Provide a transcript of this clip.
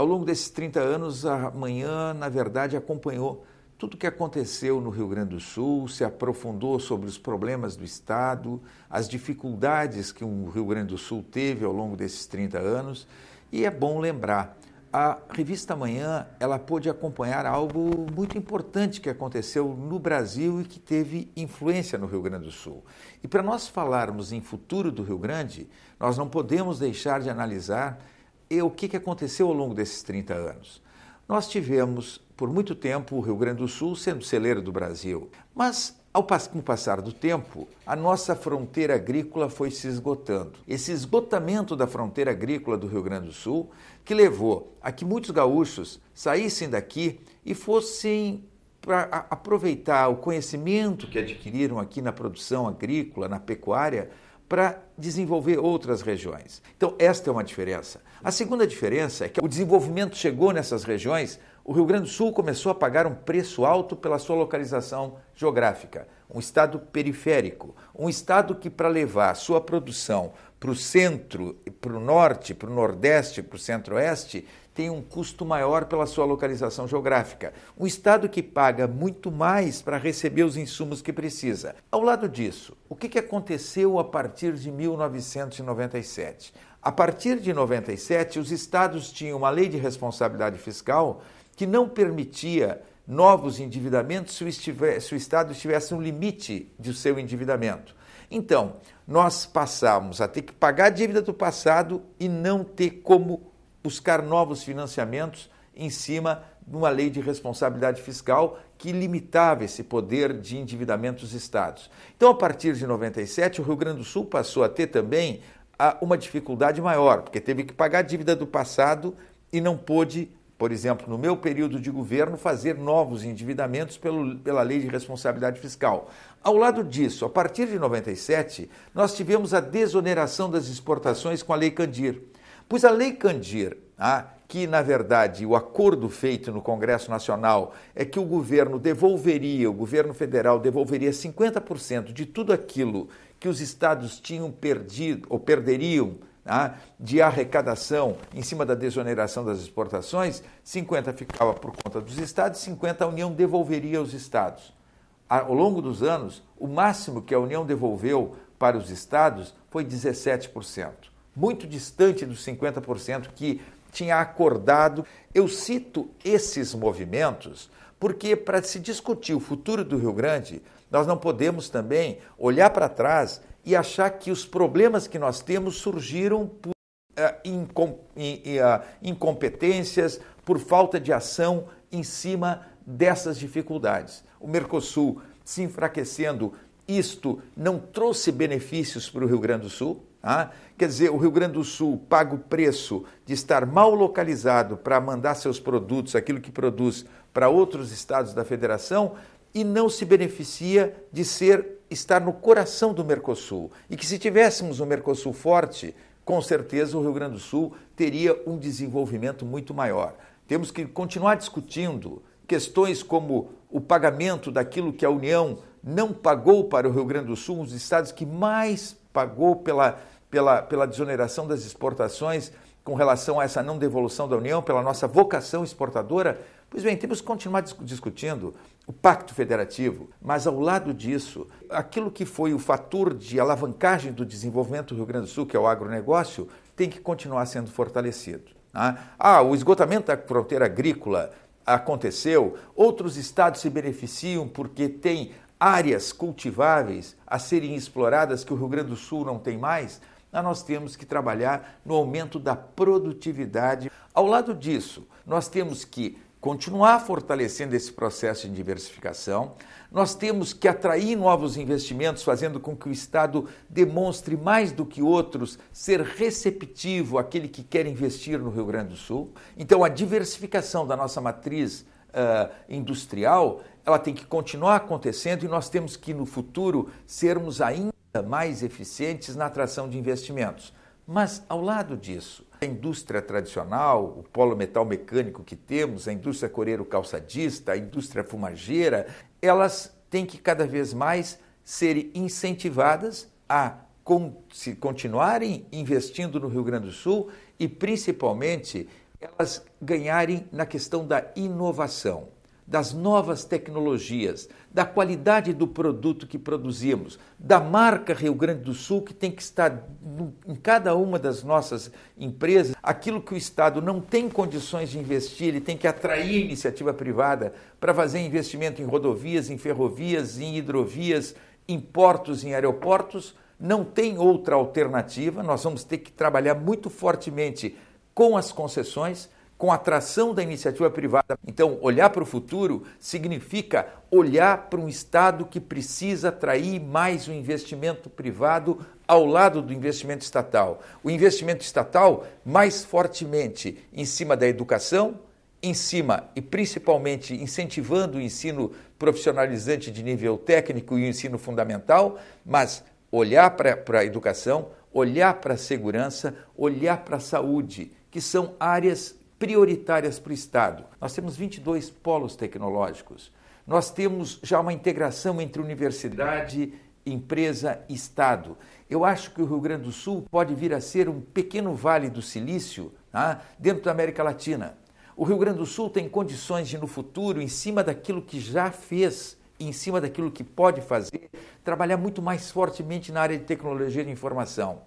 Ao longo desses 30 anos, a manhã, na verdade, acompanhou tudo o que aconteceu no Rio Grande do Sul, se aprofundou sobre os problemas do Estado, as dificuldades que o Rio Grande do Sul teve ao longo desses 30 anos. E é bom lembrar, a revista Manhã, ela pôde acompanhar algo muito importante que aconteceu no Brasil e que teve influência no Rio Grande do Sul. E para nós falarmos em futuro do Rio Grande, nós não podemos deixar de analisar e o que, que aconteceu ao longo desses 30 anos? Nós tivemos, por muito tempo, o Rio Grande do Sul sendo celeiro do Brasil, mas ao com o passar do tempo, a nossa fronteira agrícola foi se esgotando. Esse esgotamento da fronteira agrícola do Rio Grande do Sul que levou a que muitos gaúchos saíssem daqui e fossem para aproveitar o conhecimento que adquiriram aqui na produção agrícola, na pecuária, para desenvolver outras regiões. Então, esta é uma diferença. A segunda diferença é que o desenvolvimento chegou nessas regiões o Rio Grande do Sul começou a pagar um preço alto pela sua localização geográfica, um estado periférico, um estado que, para levar sua produção para o centro, para o norte, para o nordeste, para o centro-oeste, tem um custo maior pela sua localização geográfica. Um estado que paga muito mais para receber os insumos que precisa. Ao lado disso, o que aconteceu a partir de 1997? A partir de 97, os estados tinham uma lei de responsabilidade fiscal que não permitia novos endividamentos se o, se o Estado estivesse no limite do seu endividamento. Então, nós passamos a ter que pagar a dívida do passado e não ter como buscar novos financiamentos em cima de uma lei de responsabilidade fiscal que limitava esse poder de endividamento dos estados. Então, a partir de 97, o Rio Grande do Sul passou a ter também ah, uma dificuldade maior, porque teve que pagar a dívida do passado e não pôde por exemplo, no meu período de governo, fazer novos endividamentos pelo, pela lei de responsabilidade fiscal. Ao lado disso, a partir de 97, nós tivemos a desoneração das exportações com a Lei Candir. Pois a Lei Candir, ah, que na verdade o acordo feito no Congresso Nacional é que o governo devolveria, o governo federal devolveria 50% de tudo aquilo que os estados tinham perdido ou perderiam Tá? de arrecadação em cima da desoneração das exportações, 50 ficava por conta dos estados, 50 a União devolveria aos estados. Ao longo dos anos, o máximo que a União devolveu para os estados foi 17%, muito distante dos 50% que tinha acordado. Eu cito esses movimentos porque, para se discutir o futuro do Rio Grande, nós não podemos também olhar para trás e achar que os problemas que nós temos surgiram por eh, ah, incompetências, por falta de ação em cima dessas dificuldades. O Mercosul se enfraquecendo, isto não trouxe benefícios para o Rio Grande do Sul. Ah, quer dizer, o Rio Grande do Sul paga o preço de estar mal localizado para mandar seus produtos, aquilo que produz, para outros estados da federação e não se beneficia de ser estar no coração do Mercosul e que se tivéssemos um Mercosul forte, com certeza o Rio Grande do Sul teria um desenvolvimento muito maior. Temos que continuar discutindo questões como o pagamento daquilo que a União não pagou para o Rio Grande do Sul, um dos estados que mais pagou pela, pela, pela desoneração das exportações com relação a essa não devolução da União pela nossa vocação exportadora? Pois bem, temos que continuar discutindo o Pacto Federativo, mas ao lado disso, aquilo que foi o fator de alavancagem do desenvolvimento do Rio Grande do Sul, que é o agronegócio, tem que continuar sendo fortalecido. Né? Ah, o esgotamento da fronteira agrícola aconteceu, outros estados se beneficiam porque têm áreas cultiváveis a serem exploradas que o Rio Grande do Sul não tem mais. Ah, nós temos que trabalhar no aumento da produtividade. Ao lado disso, nós temos que continuar fortalecendo esse processo de diversificação, nós temos que atrair novos investimentos, fazendo com que o Estado demonstre mais do que outros ser receptivo àquele que quer investir no Rio Grande do Sul. Então, a diversificação da nossa matriz uh, industrial ela tem que continuar acontecendo e nós temos que, no futuro, sermos ainda mais eficientes na atração de investimentos. Mas, ao lado disso, a indústria tradicional, o polo metal mecânico que temos, a indústria coreiro-calçadista, a indústria fumageira, elas têm que cada vez mais serem incentivadas a se continuarem investindo no Rio Grande do Sul e, principalmente, elas ganharem na questão da inovação das novas tecnologias, da qualidade do produto que produzimos, da marca Rio Grande do Sul, que tem que estar em cada uma das nossas empresas. Aquilo que o Estado não tem condições de investir, ele tem que atrair iniciativa privada para fazer investimento em rodovias, em ferrovias, em hidrovias, em portos, em aeroportos. Não tem outra alternativa, nós vamos ter que trabalhar muito fortemente com as concessões com a atração da iniciativa privada. Então, olhar para o futuro significa olhar para um Estado que precisa atrair mais o investimento privado ao lado do investimento estatal. O investimento estatal mais fortemente em cima da educação, em cima e principalmente incentivando o ensino profissionalizante de nível técnico e o ensino fundamental, mas olhar para a educação, olhar para a segurança, olhar para a saúde, que são áreas prioritárias para o Estado. Nós temos 22 polos tecnológicos. Nós temos já uma integração entre universidade, empresa e Estado. Eu acho que o Rio Grande do Sul pode vir a ser um pequeno vale do silício tá? dentro da América Latina. O Rio Grande do Sul tem condições de, no futuro, em cima daquilo que já fez, em cima daquilo que pode fazer, trabalhar muito mais fortemente na área de tecnologia de informação.